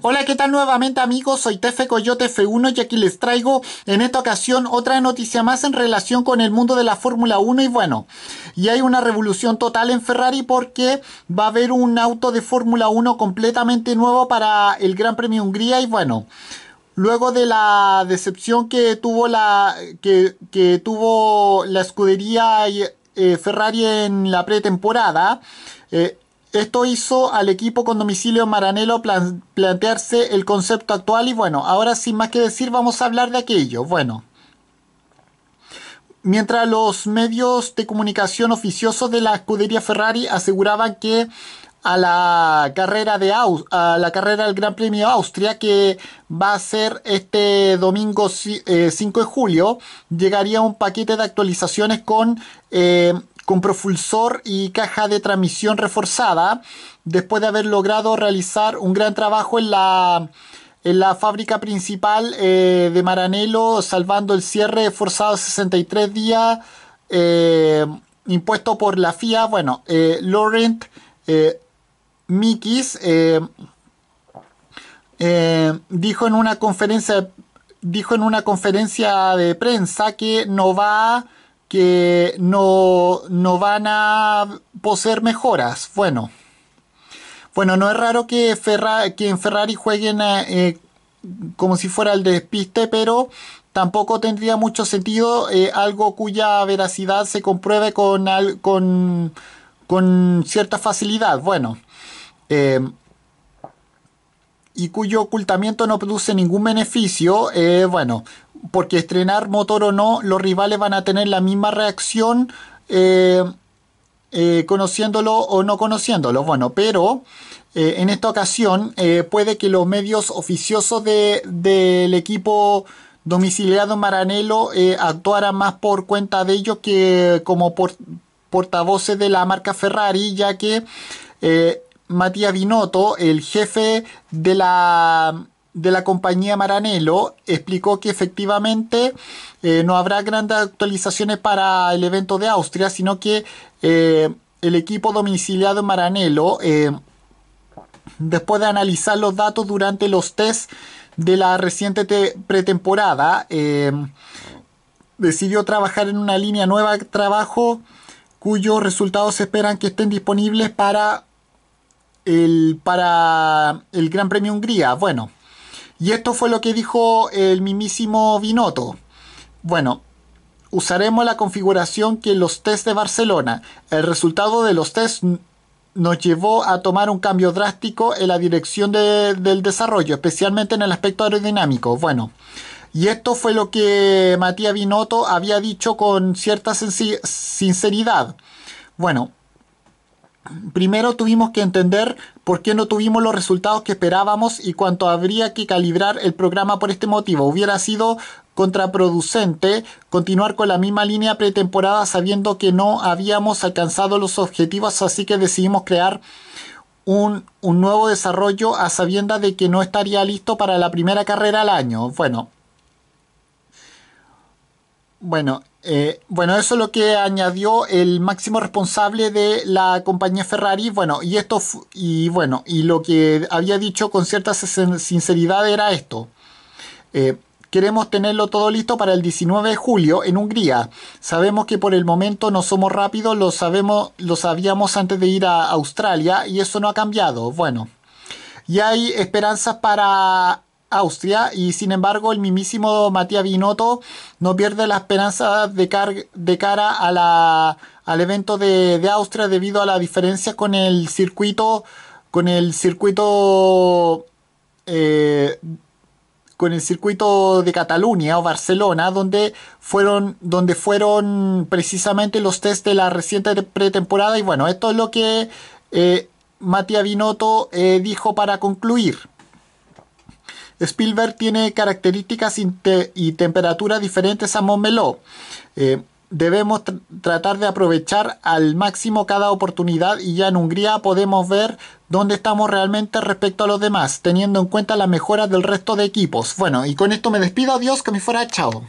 Hola, ¿qué tal nuevamente amigos? Soy Tefe Coyote F1 y aquí les traigo en esta ocasión otra noticia más en relación con el mundo de la Fórmula 1 y bueno, y hay una revolución total en Ferrari porque va a haber un auto de Fórmula 1 completamente nuevo para el Gran Premio Hungría y bueno, luego de la decepción que tuvo la que, tuvo la escudería eh, Ferrari en la pretemporada, eh, esto hizo al equipo con domicilio Maranelo plantearse el concepto actual y bueno, ahora sin más que decir vamos a hablar de aquello. Bueno, mientras los medios de comunicación oficiosos de la escudería Ferrari aseguraban que a la carrera de a la carrera del Gran Premio Austria que va a ser este domingo 5 eh, de julio llegaría un paquete de actualizaciones con eh, con profulsor y caja de transmisión reforzada, después de haber logrado realizar un gran trabajo en la, en la fábrica principal eh, de Maranelo, salvando el cierre forzado 63 días eh, impuesto por la FIA. Bueno, eh, Laurent Mikis dijo en una conferencia dijo en una conferencia de prensa que no va que no, no van a poseer mejoras. Bueno, bueno, no es raro que, Ferra, que en Ferrari jueguen eh, eh, como si fuera el despiste, pero tampoco tendría mucho sentido eh, algo cuya veracidad se compruebe con, con, cierta facilidad. Bueno. y cuyo ocultamiento no produce ningún beneficio, bueno, porque estrenar motor o no, los rivales van a tener la misma reacción eh, eh, conociéndolo o no conociéndolo. Bueno, pero eh, en esta ocasión puede que los medios oficiosos del equipo domiciliado Maranelo actuaran más por cuenta de ellos que como portavoces de la marca Ferrari, ya que Matías Binotto, el jefe de la de la compañía Maranello explicó que efectivamente eh, no habrá grandes actualizaciones para el evento de Austria, sino que eh, el equipo domiciliado en Maranello, eh, después de analizar los datos durante los test de la reciente pretemporada, decidió trabajar en una línea nueva trabajo cuyos resultados se esperan que estén disponibles para el, para el Gran Premio Hungría. Bueno. Y esto fue lo que dijo el mismísimo Binotto. Bueno, usaremos la configuración que los test de Barcelona. El resultado de los test nos llevó a tomar un cambio drástico en la dirección del desarrollo, especialmente en el aspecto aerodinámico. Bueno, y esto fue lo que Matías Binotto había dicho con cierta sinceridad. Bueno, Primero tuvimos que entender por qué no tuvimos los resultados que esperábamos y cuánto habría que calibrar el programa por este motivo. Hubiera sido contraproducente continuar con la misma línea pretemporada sabiendo que no habíamos alcanzado los objetivos, así que decidimos crear un, nuevo desarrollo a sabienda de que no estaría listo para la primera carrera al año. Bueno, bueno, eh, bueno, eso es lo que añadió el máximo responsable de la compañía Ferrari. Bueno, y esto y bueno, y lo que había dicho con cierta sinceridad era esto. Eh, queremos tenerlo todo listo para el 19 de julio en Hungría. Sabemos que por el momento no somos rápidos, lo sabemos, lo sabíamos antes de ir a Australia y eso no ha cambiado. Bueno, y hay esperanzas para Austria y sin embargo el mismísimo Matías Binotto no pierde la esperanza de, cara a la, al evento de, Austria debido a la diferencia con el circuito con el circuito eh, con el circuito de Cataluña o Barcelona, donde fueron, donde fueron precisamente los test de la reciente pretemporada. Y bueno, esto es lo que eh, Matías Binotto eh, dijo para concluir. Spielberg tiene características y, temperaturas diferentes a Montmeló. Eh, debemos tratar de aprovechar al máximo cada oportunidad y ya en Hungría podemos ver dónde estamos realmente respecto a los demás, teniendo en cuenta las mejoras del resto de equipos. Bueno, y con esto me despido, adiós, que me fuera, chao.